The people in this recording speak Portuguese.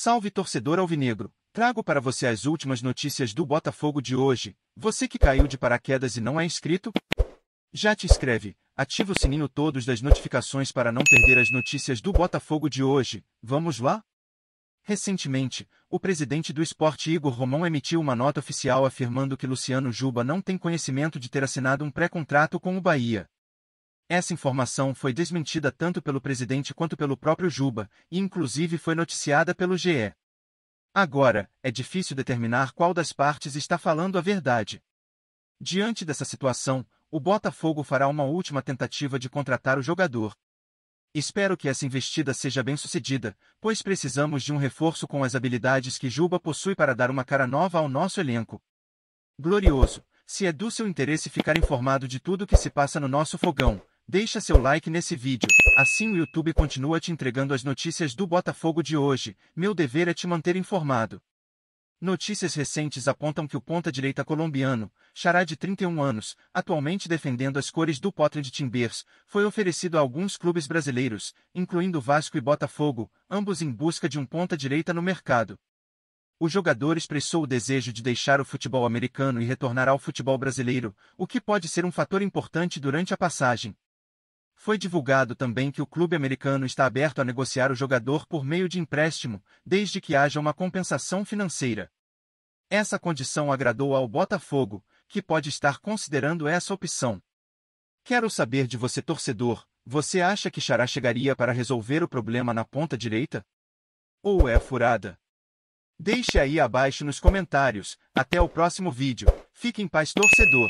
Salve torcedor alvinegro! Trago para você as últimas notícias do Botafogo de hoje. Você que caiu de paraquedas e não é inscrito? Já te inscreve, ativa o sininho todos das notificações para não perder as notícias do Botafogo de hoje. Vamos lá? Recentemente, o presidente do esporte Igor Romão emitiu uma nota oficial afirmando que Luciano Juba não tem conhecimento de ter assinado um pré-contrato com o Bahia. Essa informação foi desmentida tanto pelo presidente quanto pelo próprio Juba, e inclusive foi noticiada pelo GE. Agora, é difícil determinar qual das partes está falando a verdade. Diante dessa situação, o Botafogo fará uma última tentativa de contratar o jogador. Espero que essa investida seja bem sucedida, pois precisamos de um reforço com as habilidades que Juba possui para dar uma cara nova ao nosso elenco. Glorioso, se é do seu interesse ficar informado de tudo que se passa no nosso fogão, Deixa seu like nesse vídeo, assim o YouTube continua te entregando as notícias do Botafogo de hoje, meu dever é te manter informado. Notícias recentes apontam que o ponta-direita colombiano, Xará de 31 anos, atualmente defendendo as cores do Potre de Timbers, foi oferecido a alguns clubes brasileiros, incluindo Vasco e Botafogo, ambos em busca de um ponta-direita no mercado. O jogador expressou o desejo de deixar o futebol americano e retornar ao futebol brasileiro, o que pode ser um fator importante durante a passagem. Foi divulgado também que o clube americano está aberto a negociar o jogador por meio de empréstimo, desde que haja uma compensação financeira. Essa condição agradou ao Botafogo, que pode estar considerando essa opção. Quero saber de você, torcedor, você acha que Xará chegaria para resolver o problema na ponta direita? Ou é furada? Deixe aí abaixo nos comentários. Até o próximo vídeo. Fique em paz, torcedor.